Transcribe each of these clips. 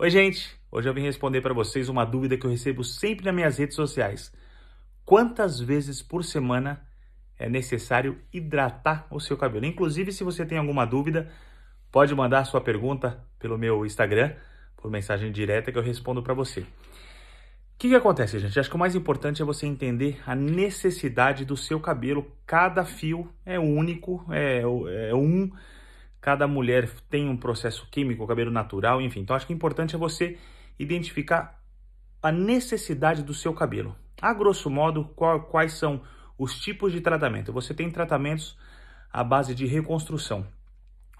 Oi, gente! Hoje eu vim responder para vocês uma dúvida que eu recebo sempre nas minhas redes sociais. Quantas vezes por semana é necessário hidratar o seu cabelo? Inclusive, se você tem alguma dúvida, pode mandar sua pergunta pelo meu Instagram, por mensagem direta que eu respondo para você. O que, que acontece, gente? Acho que o mais importante é você entender a necessidade do seu cabelo. Cada fio é único, é, é um cada mulher tem um processo químico, cabelo natural, enfim. Então acho que o importante é você identificar a necessidade do seu cabelo. A grosso modo, qual, quais são os tipos de tratamento? Você tem tratamentos à base de reconstrução.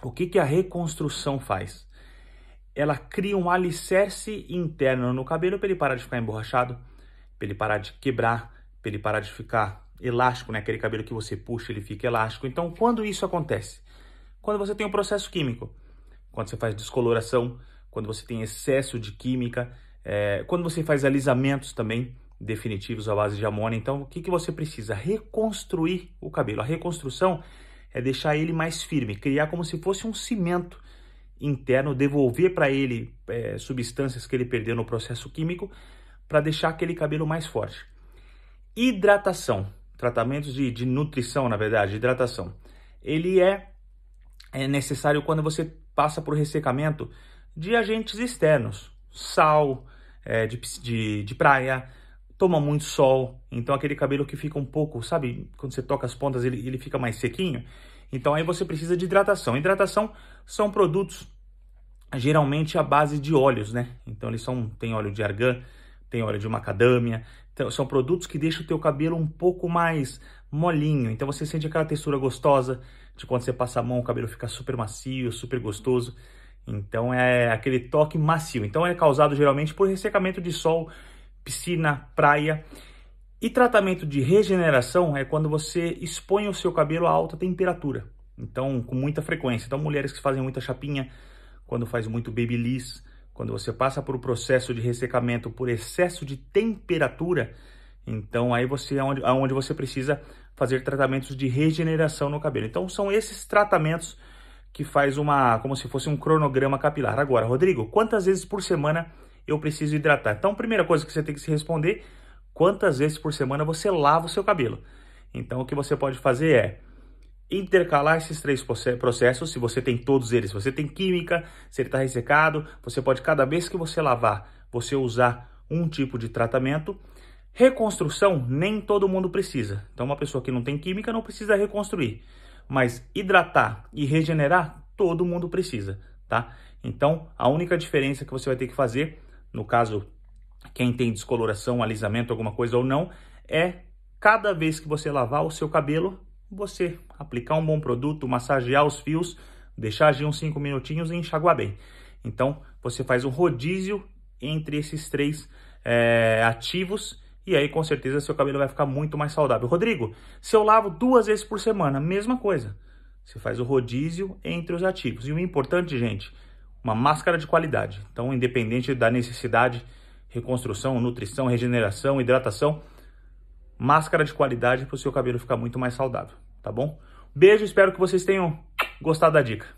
O que, que a reconstrução faz? Ela cria um alicerce interno no cabelo para ele parar de ficar emborrachado, para ele parar de quebrar, para ele parar de ficar elástico, né? aquele cabelo que você puxa, ele fica elástico. Então, quando isso acontece? quando você tem um processo químico, quando você faz descoloração, quando você tem excesso de química, é, quando você faz alisamentos também definitivos à base de amônia. Então, o que, que você precisa? Reconstruir o cabelo. A reconstrução é deixar ele mais firme, criar como se fosse um cimento interno, devolver para ele é, substâncias que ele perdeu no processo químico para deixar aquele cabelo mais forte. Hidratação, tratamentos de, de nutrição, na verdade, hidratação. Ele é é necessário quando você passa por ressecamento de agentes externos, sal é, de, de, de praia, toma muito sol, então aquele cabelo que fica um pouco, sabe, quando você toca as pontas ele, ele fica mais sequinho, então aí você precisa de hidratação. Hidratação são produtos geralmente à base de óleos, né? Então eles são, tem óleo de argan, tem óleo de macadâmia, então, são produtos que deixam o teu cabelo um pouco mais molinho, então você sente aquela textura gostosa de quando você passa a mão o cabelo fica super macio, super gostoso, então é aquele toque macio, então é causado geralmente por ressecamento de sol, piscina, praia, e tratamento de regeneração é quando você expõe o seu cabelo a alta temperatura, então com muita frequência. Então mulheres que fazem muita chapinha, quando faz muito babyliss, quando você passa por um processo de ressecamento por excesso de temperatura, então aí você é onde, onde você precisa fazer tratamentos de regeneração no cabelo. Então são esses tratamentos que faz uma como se fosse um cronograma capilar. Agora, Rodrigo, quantas vezes por semana eu preciso hidratar? Então, primeira coisa que você tem que se responder, quantas vezes por semana você lava o seu cabelo? Então, o que você pode fazer é intercalar esses três processos, se você tem todos eles, se você tem química, se ele está ressecado, você pode cada vez que você lavar, você usar um tipo de tratamento. Reconstrução, nem todo mundo precisa. Então uma pessoa que não tem química não precisa reconstruir, mas hidratar e regenerar, todo mundo precisa, tá? Então a única diferença que você vai ter que fazer, no caso quem tem descoloração, alisamento, alguma coisa ou não, é cada vez que você lavar o seu cabelo, você aplicar um bom produto, massagear os fios, deixar agir uns 5 minutinhos e enxaguar bem. Então, você faz um rodízio entre esses três é, ativos e aí com certeza seu cabelo vai ficar muito mais saudável. Rodrigo, se eu lavo duas vezes por semana, mesma coisa. Você faz o rodízio entre os ativos. E o importante, gente, uma máscara de qualidade. Então, independente da necessidade, reconstrução, nutrição, regeneração, hidratação, máscara de qualidade para o seu cabelo ficar muito mais saudável, tá bom? Beijo, espero que vocês tenham gostado da dica.